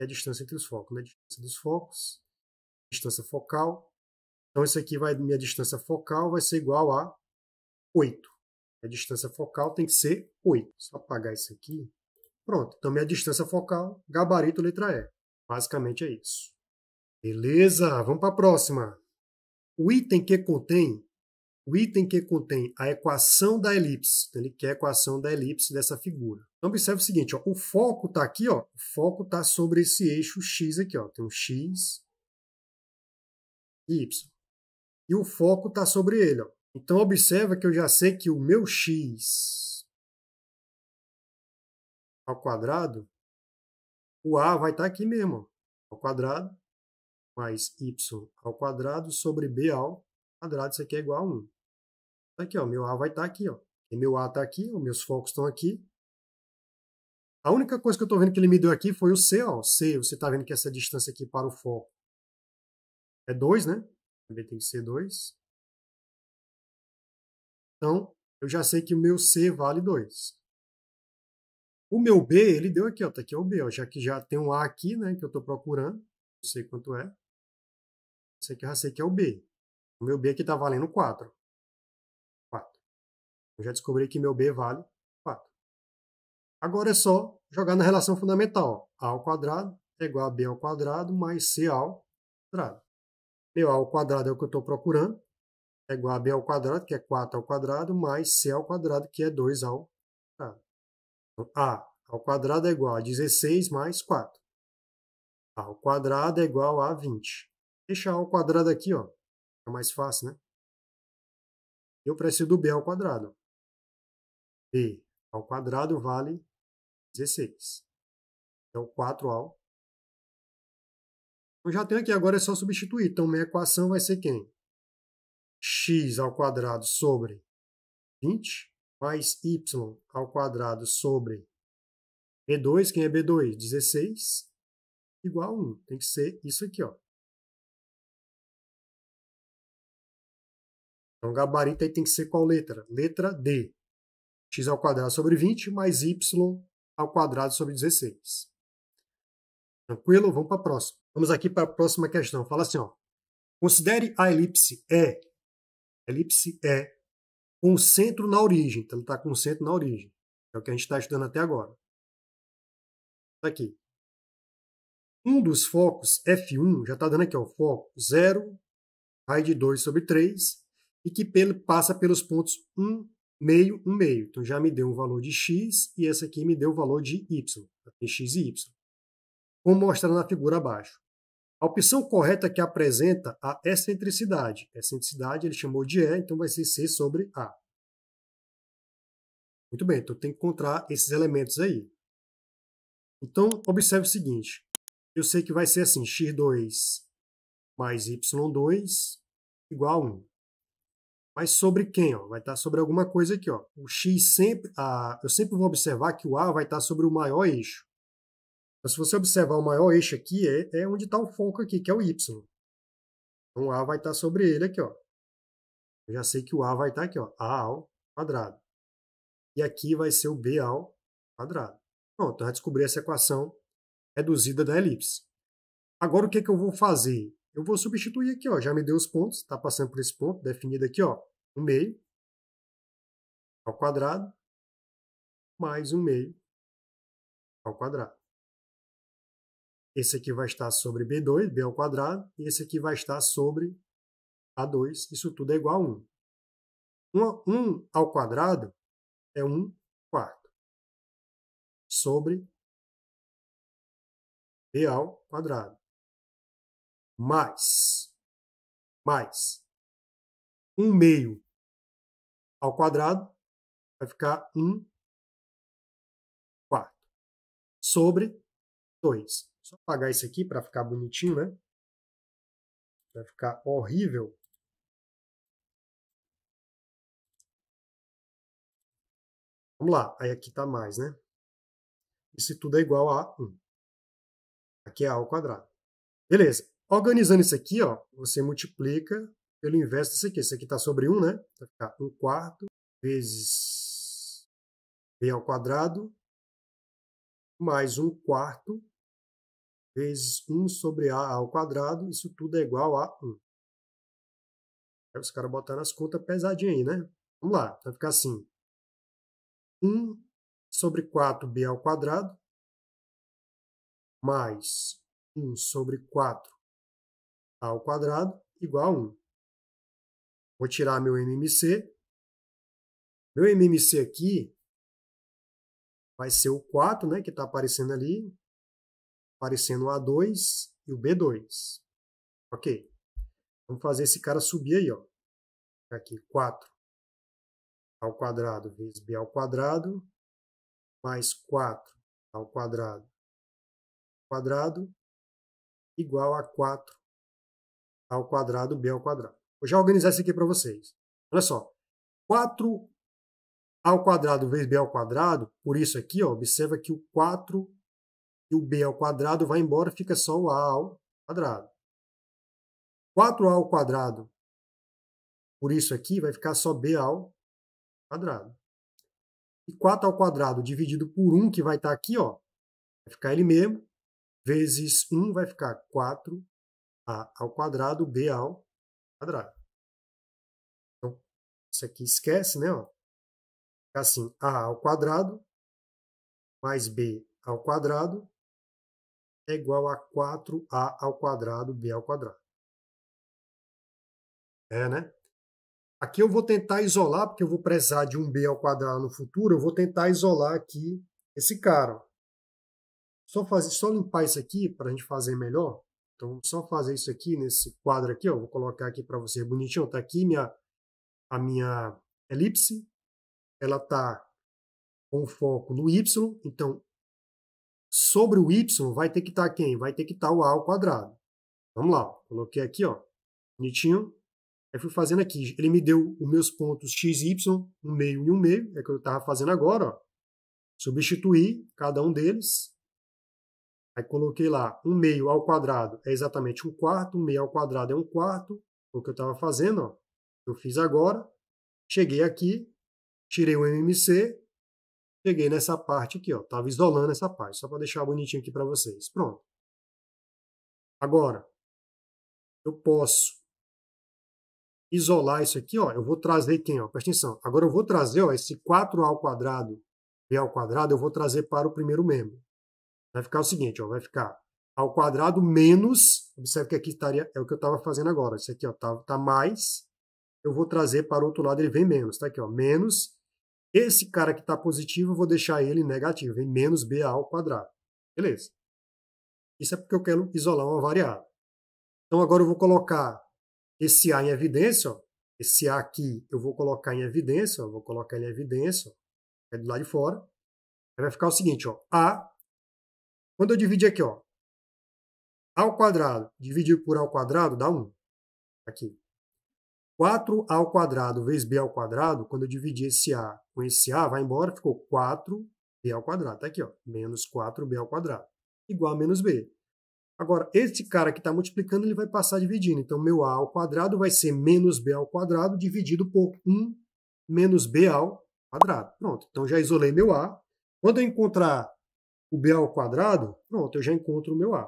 é a distância entre os focos, né? A distância dos focos, distância focal, então, isso aqui vai, minha distância focal vai ser igual a 8. A distância focal tem que ser 8. Só apagar isso aqui. Pronto. Então, minha distância focal, gabarito, letra E. Basicamente é isso. Beleza, vamos para a próxima. O item que contém o item que contém a equação da elipse. Então, ele quer a equação da elipse dessa figura. Então, observe o seguinte, ó, o foco está aqui, ó, o foco está sobre esse eixo x aqui. Ó, tem um x e y e o foco está sobre ele. Ó. Então, observa que eu já sei que o meu x ao quadrado, o a vai estar tá aqui mesmo, ao quadrado, mais y ao quadrado sobre b ao quadrado. Isso aqui é igual a 1. Tá aqui, ó, meu a vai estar tá aqui. Ó. E meu a está aqui, os meus focos estão aqui. A única coisa que eu estou vendo que ele me deu aqui foi o C. Ó. C, você está vendo que essa distância aqui para o foco é 2, né? também tem que ser 2. Então, eu já sei que o meu C vale 2. O meu B, ele deu aqui, ó, tá aqui é o B, ó, já que já tem um A aqui, né, que eu tô procurando, não sei quanto é. Esse aqui eu já sei que é o B. O meu B aqui tá valendo 4. 4. Eu já descobri que meu B vale 4. Agora é só jogar na relação fundamental. Ó. A ao quadrado é igual a B ao quadrado mais C ao quadrado. BO ao quadrado é o que eu estou procurando, é igual a B ao quadrado, que é 4 ao quadrado, mais C ao quadrado, que é 2 ao quadrado. Então, a ao quadrado é igual a 16 mais 4. A ao quadrado é igual a 20. Deixa A ao quadrado aqui, ó. É mais fácil, né? Eu preciso do B ao quadrado. B ao quadrado vale 16. Então, 4 ao quadrado. Eu já tenho aqui, agora é só substituir. Então, minha equação vai ser quem? x ao quadrado sobre 20 mais y ao quadrado sobre B2, quem é B2? 16, igual a 1. Tem que ser isso aqui, ó. Então, gabarito aí tem que ser qual letra? Letra D. x ao quadrado sobre 20 mais y ao quadrado sobre 16. Tranquilo? Vamos para a próxima. Vamos aqui para a próxima questão. Fala assim, ó. Considere a elipse E. Elipse E com centro na origem. Então, ele está com centro na origem. É o que a gente está estudando até agora. Tá aqui. Um dos focos, F1, já está dando aqui, ó, foco 0, raio de 2 sobre 3, e que pelo, passa pelos pontos 1, meio, 1 meio. Então já me deu um valor de x e essa aqui me deu o valor de y. Tá, tem x e y como mostrado na figura abaixo. A opção correta que apresenta a excentricidade. Excentricidade ele chamou de E, então vai ser C sobre A. Muito bem, então tem que encontrar esses elementos aí. Então, observe o seguinte. Eu sei que vai ser assim, x2 mais y2 igual a 1. Mas sobre quem? Ó? Vai estar tá sobre alguma coisa aqui. Ó. O x sempre, a, eu sempre vou observar que o A vai estar tá sobre o maior eixo. Mas então, se você observar o maior eixo aqui, é, é onde está o foco aqui, que é o Y. Então o A vai estar tá sobre ele aqui, ó. Eu já sei que o A vai estar tá aqui, ó. A ao quadrado. E aqui vai ser o B ao quadrado. Pronto, então, já descobri essa equação reduzida da elipse. Agora o que, é que eu vou fazer? Eu vou substituir aqui, ó. Já me deu os pontos, está passando por esse ponto, definido aqui, ó. Um meio ao quadrado mais um meio ao quadrado. Esse aqui vai estar sobre B2, B ao quadrado, e esse aqui vai estar sobre A2. Isso tudo é igual a 1. 1, 1 ao quadrado é 1 quarto sobre B ao quadrado. Mais, mais 1 meio ao quadrado vai ficar 1 quarto sobre 2. Só apagar isso aqui para ficar bonitinho, né? Vai ficar horrível. Vamos lá, aí aqui está mais, né? Isso tudo é igual a 1. Aqui é A ao quadrado. Beleza. Organizando isso aqui, ó, você multiplica pelo inverso desse aqui. Isso aqui está sobre 1, né? Vai ficar 1 quarto vezes B ao quadrado mais 1 quarto vezes 1 sobre a ao quadrado, isso tudo é igual a 1. Aí os caras botaram as contas pesadinhas aí, né? Vamos lá, vai ficar assim. 1 sobre 4b ao quadrado mais 1 sobre 4 ao quadrado igual a 1. Vou tirar meu MMC. Meu MMC aqui vai ser o 4, né, que está aparecendo ali, aparecendo o A2 e o B2. Ok. Vamos fazer esse cara subir aí, ó. Tá aqui, 4 ao quadrado vezes b ao quadrado, mais 4 ao quadrado quadrado, igual a 4 ao quadrado b ao quadrado. Vou já organizar isso aqui para vocês. Olha só, 4 ao quadrado vezes b ao quadrado, por isso aqui, ó, observa que o 4 e o b ao quadrado vai embora, fica só o a ao quadrado. 4a ao quadrado, por isso aqui, vai ficar só b ao quadrado. E 4 ao quadrado dividido por 1, que vai estar tá aqui, ó, vai ficar ele mesmo, vezes 1 vai ficar 4a ao quadrado, b ao quadrado. Então, isso aqui esquece, né? Ó. Fica assim, a ao quadrado mais b ao quadrado é igual a 4a ao quadrado b ao quadrado. É, né? Aqui eu vou tentar isolar, porque eu vou precisar de um b ao quadrado no futuro, eu vou tentar isolar aqui esse cara. Só, fazer, só limpar isso aqui para a gente fazer melhor. Então, só fazer isso aqui nesse quadro aqui, ó. Vou colocar aqui para você bonitinho. Tá aqui minha, a minha elipse. Ela tá com foco no y. Então, sobre o y vai ter que estar tá quem? Vai ter que estar tá o a ao quadrado. Vamos lá, coloquei aqui, ó, bonitinho. Aí fui fazendo aqui, ele me deu os meus pontos x, y, um meio e um meio, é o que eu estava fazendo agora, ó. Substituí cada um deles. Aí coloquei lá, um meio ao quadrado é exatamente um quarto, um meio ao quadrado é um quarto, é o que eu estava fazendo, ó. Eu fiz agora, cheguei aqui, tirei o MMC, Cheguei nessa parte aqui, ó. Tava isolando essa parte, só para deixar bonitinho aqui para vocês. Pronto. Agora, eu posso isolar isso aqui, ó. Eu vou trazer quem, ó? Presta atenção. Agora eu vou trazer, ó, esse 4a ao quadrado, e ao quadrado, eu vou trazer para o primeiro membro. Vai ficar o seguinte, ó, vai ficar ao quadrado menos, observe que aqui estaria, é o que eu estava fazendo agora, isso aqui, ó, tá, tá mais, eu vou trazer para o outro lado, ele vem menos, tá aqui, ó, menos esse cara que está positivo, eu vou deixar ele negativo, em menos BA ao quadrado. Beleza. Isso é porque eu quero isolar uma variável. Então agora eu vou colocar esse A em evidência, ó. esse A aqui eu vou colocar em evidência, ó. vou colocar ele em evidência, ó. é do lado de fora. Aí vai ficar o seguinte, ó, A, quando eu dividir aqui, ó, A ao quadrado, dividido por A ao quadrado dá 1. Aqui. 4 ao quadrado vezes b ao quadrado, quando eu dividir esse a com esse a, vai embora, ficou 4b ao quadrado. Está aqui, ó, menos 4b ao quadrado, igual a menos b. Agora, esse cara que está multiplicando, ele vai passar dividindo. Então, meu a ao quadrado vai ser menos b ao quadrado dividido por 1 menos b ao quadrado. Pronto, então já isolei meu a. Quando eu encontrar o b ao quadrado, pronto, eu já encontro o meu a.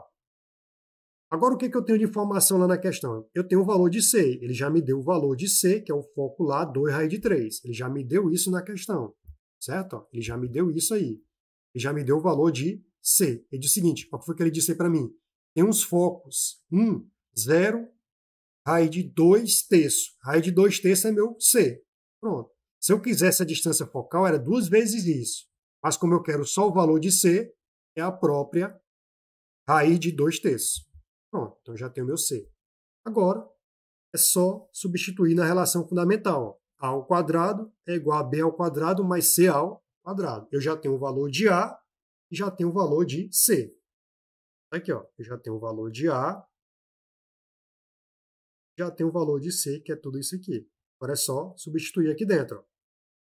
Agora, o que, que eu tenho de informação lá na questão? Eu tenho o valor de C, ele já me deu o valor de C, que é o foco lá, 2 raiz de 3. Ele já me deu isso na questão, certo? Ele já me deu isso aí. Ele já me deu o valor de C. Ele disse o seguinte, o que foi que ele disse para mim? Tem uns focos, 1, 0, raiz de 2 terços. Raiz de 2 terços é meu C. Pronto. Se eu quisesse a distância focal, era duas vezes isso. Mas como eu quero só o valor de C, é a própria raiz de 2 terços. Pronto, então já tenho meu C. Agora, é só substituir na relação fundamental. A ao quadrado é igual a B ao quadrado mais C ao quadrado. Eu já tenho o valor de A e já tenho o valor de C. Tá aqui, ó, eu já tenho o valor de A, já tenho o valor de C, que é tudo isso aqui. Agora é só substituir aqui dentro.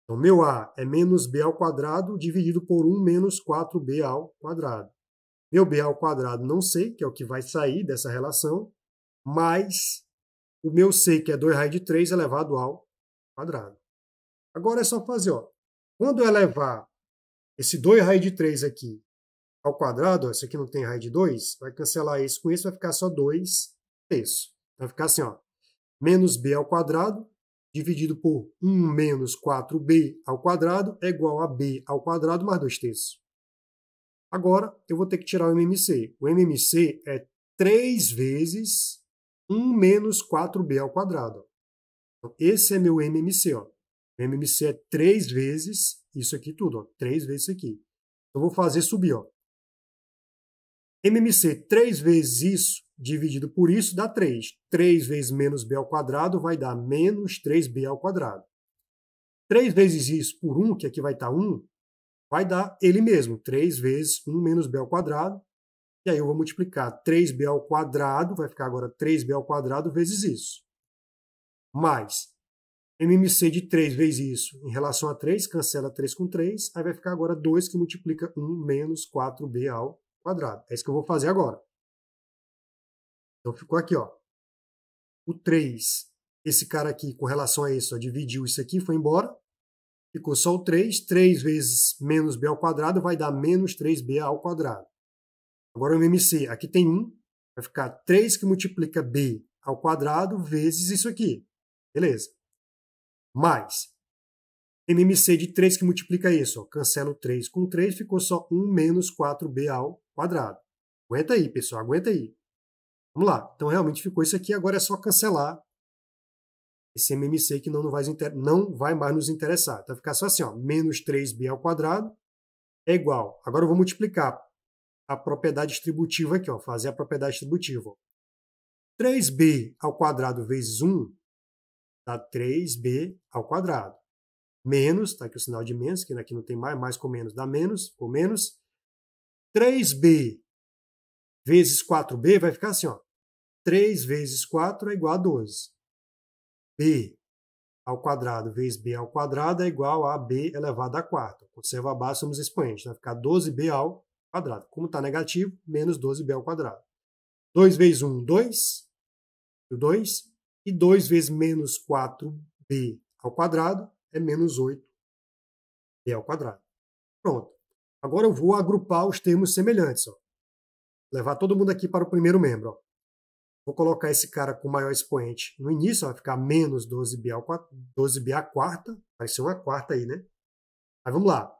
Então, meu A é menos B ao quadrado dividido por 1 menos 4B ao quadrado meu b ao quadrado não sei, que é o que vai sair dessa relação, mais o meu c, que é 2 raiz de 3 é elevado ao quadrado. Agora é só fazer, ó. Quando eu elevar esse 2 raiz de 3 aqui ao quadrado, ó, isso aqui não tem raiz de 2, vai cancelar isso com isso, vai ficar só 2 terços. Vai ficar assim, ó, menos b ao quadrado dividido por 1 menos 4b ao quadrado é igual a b ao quadrado mais 2 terços. Agora eu vou ter que tirar o MMC. O MMC é 3 vezes 1 menos 4b ao quadrado. Então, esse é meu MMC. Ó. O MMC é 3 vezes isso aqui tudo, ó, 3 vezes isso aqui. Então, vou fazer subir. Ó. MMC 3 vezes isso dividido por isso dá 3. 3 vezes menos b ao quadrado vai dar menos 3b ao quadrado. 3 vezes isso por 1, que aqui vai estar tá 1, vai dar ele mesmo, 3 vezes 1 menos b ao quadrado, e aí eu vou multiplicar 3b ao quadrado, vai ficar agora 3b ao quadrado vezes isso. Mais MMC de 3 vezes isso em relação a 3, cancela 3 com 3, aí vai ficar agora 2 que multiplica 1 menos 4b ao quadrado. É isso que eu vou fazer agora. Então ficou aqui, ó. O 3, esse cara aqui com relação a isso, ó, dividiu isso aqui, foi embora ficou só o 3. 3 vezes menos b ao quadrado vai dar menos 3b ao quadrado. Agora o MMC, aqui tem 1, vai ficar 3 que multiplica b ao quadrado vezes isso aqui. Beleza. Mais MMC de 3 que multiplica isso. Ó, cancela o 3 com 3, ficou só 1 menos 4b ao quadrado. Aguenta aí, pessoal, aguenta aí. Vamos lá. Então, realmente ficou isso aqui. Agora é só cancelar esse MMC que não, não, vai, não vai mais nos interessar. Então, vai ficar só assim, ó, menos 3b ao quadrado é igual. Agora eu vou multiplicar a propriedade distributiva aqui, ó, fazer a propriedade distributiva. 3b ao quadrado vezes 1 dá 3b ao quadrado. Menos, está aqui o sinal de menos, que aqui não tem mais, mais com menos dá menos, ou menos. 3b vezes 4b vai ficar assim, ó. 3 vezes 4 é igual a 12 b ao quadrado vezes b ao quadrado é igual a b elevado a 4. Conserva a base, somos expoentes. Vai ficar 12b ao quadrado. Como está negativo, menos 12b ao quadrado. 2 vezes 1, 2. 2. E 2 vezes menos 4b ao quadrado é menos 8b ao quadrado. Pronto. Agora eu vou agrupar os termos semelhantes. Ó. Levar todo mundo aqui para o primeiro membro. Ó. Vou colocar esse cara com maior expoente no início, vai ficar menos 12B, ao 4, 12B a quarta, apareceu uma quarta aí, né? Aí vamos lá,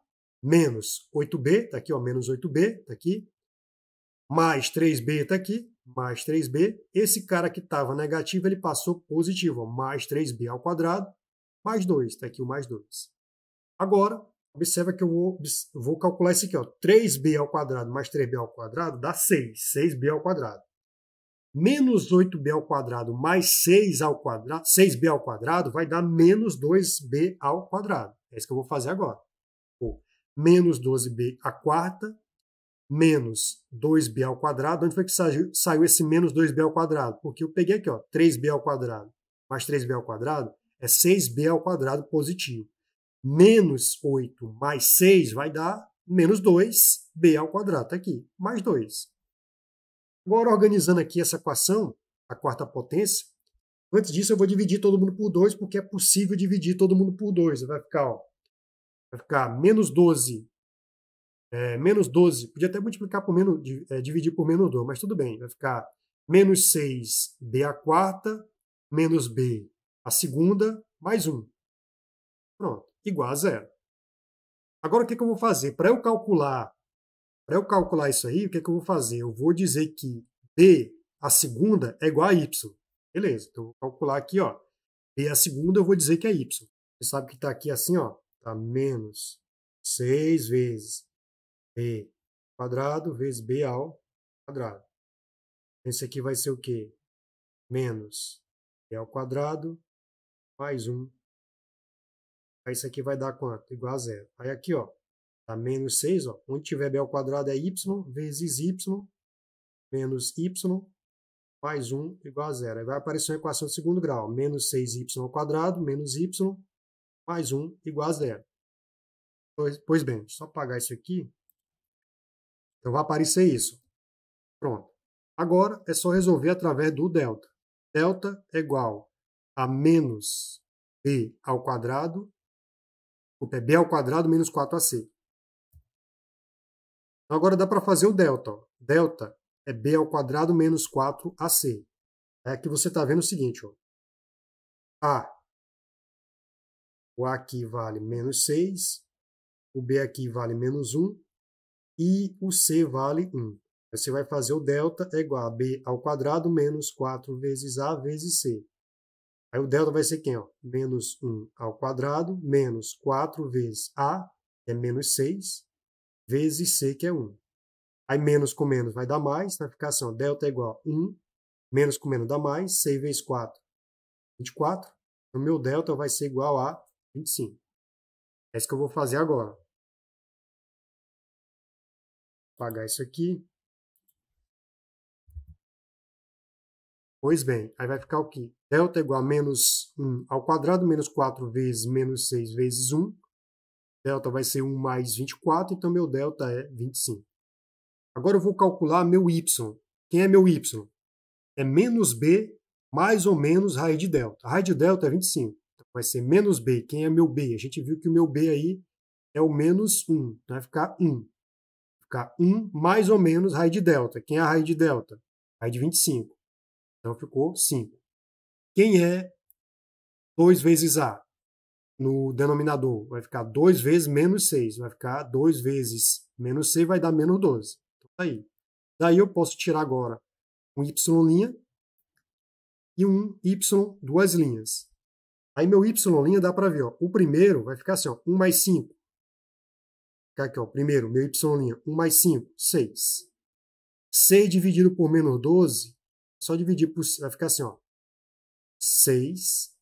menos 8B, tá aqui, ó, menos 8B, tá aqui, mais 3B tá aqui, mais 3B. Esse cara que estava negativo, ele passou positivo, ó, mais 3B ao quadrado, mais 2, tá aqui o mais 2. Agora, observa que eu vou, vou calcular isso aqui, ó, 3B ao quadrado mais 3B ao quadrado dá 6, 6B ao quadrado menos 8b ao quadrado mais 6 ao quadrado, 6b ao quadrado vai dar menos 2b ao quadrado. É isso que eu vou fazer agora. Ou menos 12b a quarta menos 2b ao quadrado. Onde foi que saiu, esse menos 2b ao quadrado? Porque eu peguei aqui, ó, 3b ao quadrado mais 3b ao quadrado é 6b ao quadrado positivo. Menos 8 mais 6 vai dar menos 2b ao quadrado. Está aqui, mais 2. Agora, organizando aqui essa equação, a quarta potência, antes disso eu vou dividir todo mundo por 2, porque é possível dividir todo mundo por 2. Vai ficar, ó, vai ficar menos 12, é, menos 12, podia até multiplicar por menos, é, dividir por menos 2, mas tudo bem, vai ficar menos 6, b a quarta, menos b a segunda, mais 1. Pronto, igual a zero. Agora o que, que eu vou fazer? Para eu calcular para eu calcular isso aí, o que, é que eu vou fazer? Eu vou dizer que B, a segunda, é igual a Y. Beleza, então eu vou calcular aqui, ó. B, a segunda, eu vou dizer que é Y. Você sabe que está aqui assim, ó. Está menos 6 vezes B quadrado vezes B ao quadrado. Esse aqui vai ser o quê? Menos B ao quadrado mais 1. Aí isso aqui vai dar quanto? Igual a zero. Aí aqui, ó, a menos 6, ó, onde tiver B ao quadrado é y vezes y menos y mais 1 igual a zero. Aí vai aparecer uma equação de segundo grau, menos 6y ao quadrado menos y mais 1 igual a zero. Pois, pois bem, só apagar isso aqui, então vai aparecer isso. Pronto. Agora é só resolver através do delta. Delta é igual a menos b ao quadrado, O é b ao quadrado menos 4ac. Então agora dá para fazer o delta. Ó. Delta é b ao quadrado menos 4ac. Aqui é você está vendo o seguinte, ó. a, o a aqui vale menos 6, o b aqui vale menos 1 e o c vale 1. Você vai fazer o delta é igual a b ao quadrado menos 4 vezes a vezes c. Aí o delta vai ser quem? Ó? Menos 1 ao quadrado menos 4 vezes a, que é menos 6, vezes C, que é 1. Aí menos com menos vai dar mais, vai ficar assim, ó, delta é igual a 1, menos com menos dá mais, 6 vezes 4, 24. O meu delta vai ser igual a 25. É isso que eu vou fazer agora. Vou Apagar isso aqui. Pois bem, aí vai ficar o quê? Delta é igual a menos 1 ao quadrado, menos 4 vezes menos 6 vezes 1 delta vai ser 1 mais 24, então meu delta é 25. Agora eu vou calcular meu y. Quem é meu y? É menos b mais ou menos raiz de delta. A raiz de delta é 25. Então vai ser menos b. Quem é meu b? A gente viu que o meu b aí é o menos 1. Então vai ficar 1. Vai ficar 1 mais ou menos raiz de delta. Quem é a raiz de delta? Raiz de 25. Então ficou 5. Quem é 2 vezes a? no denominador. Vai ficar 2 vezes menos 6. Vai ficar 2 vezes menos 6, vai dar menos 12. Então, tá aí. Daí eu posso tirar agora um y' e um y duas linhas. Aí meu y' dá para ver. Ó, o primeiro vai ficar assim, ó, 1 mais 5. Ficar aqui, ó, primeiro, meu y', 1 mais 5, 6. 6 dividido por menos 12, só dividir por... Vai ficar assim, ó. 6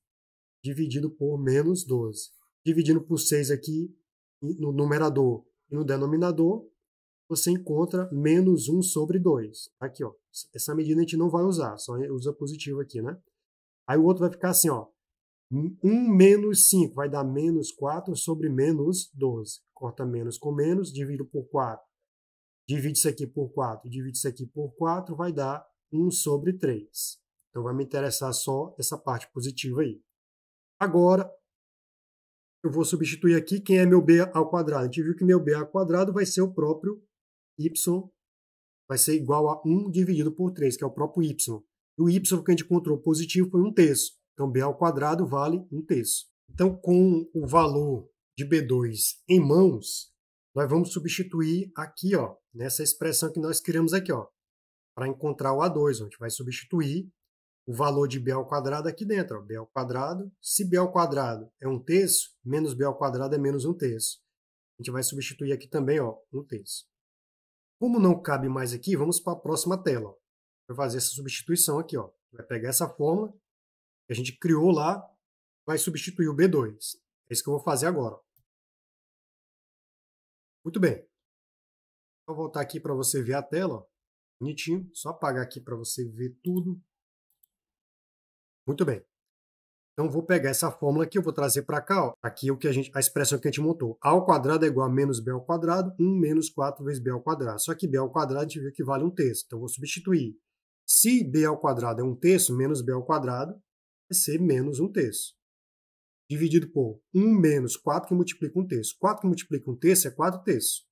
dividido por menos 12. Dividindo por 6 aqui, no numerador e no denominador, você encontra menos 1 sobre 2. Tá aqui, ó. Essa medida a gente não vai usar, só usa positivo aqui, né? Aí o outro vai ficar assim, ó. 1 menos 5 vai dar menos 4 sobre menos 12. Corta menos com menos, divido por 4. Divide isso aqui por 4, divide isso aqui por 4, vai dar 1 sobre 3. Então vai me interessar só essa parte positiva aí. Agora, eu vou substituir aqui quem é meu b ao quadrado. A gente viu que meu b ao quadrado vai ser o próprio y, vai ser igual a 1 dividido por 3, que é o próprio y. E o y que a gente encontrou positivo foi 1 terço. Então, b ao quadrado vale 1 terço. Então, com o valor de b2 em mãos, nós vamos substituir aqui, ó, nessa expressão que nós criamos aqui, ó, para encontrar o A2. A gente vai substituir o valor de B ao quadrado aqui dentro. B ao quadrado. Se B ao quadrado é um terço, menos B ao quadrado é menos um terço. A gente vai substituir aqui também ó, um terço. Como não cabe mais aqui, vamos para a próxima tela. Vou Vai fazer essa substituição aqui. Ó. Vai pegar essa fórmula que a gente criou lá, vai substituir o B2. É isso que eu vou fazer agora. Muito bem. Vou voltar aqui para você ver a tela. Ó. Bonitinho. Só apagar aqui para você ver tudo. Muito bem. Então vou pegar essa fórmula aqui, eu vou trazer para cá, ó, aqui é o que a gente, a expressão que a gente montou. A ao quadrado é igual a menos b ao quadrado, 1 menos 4 vezes b ao quadrado. Só que b ao quadrado a gente viu que vale um terço, então vou substituir. Se b ao quadrado é um terço, menos b ao quadrado vai ser menos um terço. Dividido por 1 menos 4 que multiplica um terço. 4 que multiplica um terço é 4 terços.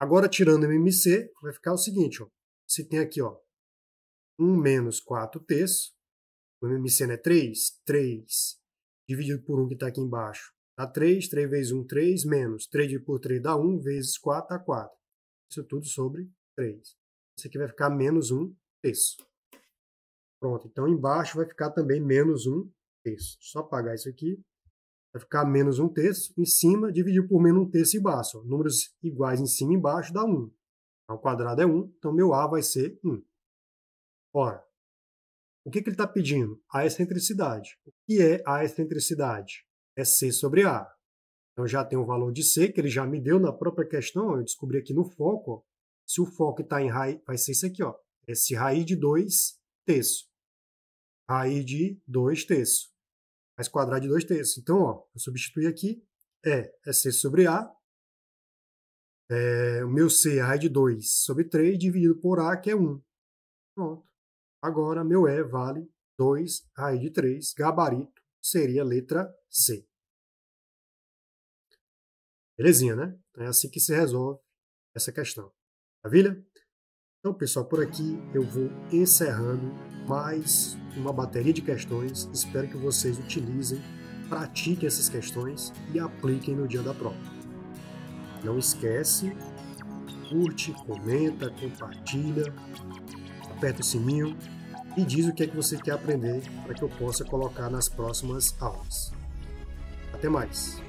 Agora, tirando o MMC, vai ficar o seguinte, ó. Você tem aqui, ó, 1 menos 4 terços o MMCN é 3? 3. Dividido por 1 que está aqui embaixo. Dá 3, 3 vezes 1, 3, menos 3 dividido por 3 dá 1, vezes 4 dá 4. Isso tudo sobre 3. Isso aqui vai ficar menos 1 terço. Pronto, então embaixo vai ficar também menos 1 terço. Só apagar isso aqui. Vai ficar menos 1 terço. Em cima, dividido por menos 1 terço embaixo. Números iguais em cima e embaixo dá 1. Então, o quadrado é 1, então meu A vai ser 1. Ora, o que, que ele está pedindo? A excentricidade. O que é a excentricidade? É C sobre A. Então já tem o valor de C, que ele já me deu na própria questão, eu descobri aqui no foco, ó, se o foco está em raiz, vai ser isso aqui, ó, esse raiz de 2 terço. Raiz de 2 terço. Raiz quadrada de 2 terço. Então, ó, eu substituí aqui, é, é C sobre A, é, o meu C é raiz de 2 sobre 3, dividido por A, que é 1. Pronto. Agora, meu E vale 2 raiz de 3, gabarito seria letra C. Belezinha, né? é assim que se resolve essa questão. Maravilha? Então, pessoal, por aqui eu vou encerrando mais uma bateria de questões. Espero que vocês utilizem, pratiquem essas questões e apliquem no dia da prova. Não esquece, curte, comenta, compartilha, aperta o sininho e diz o que é que você quer aprender para que eu possa colocar nas próximas aulas. Até mais!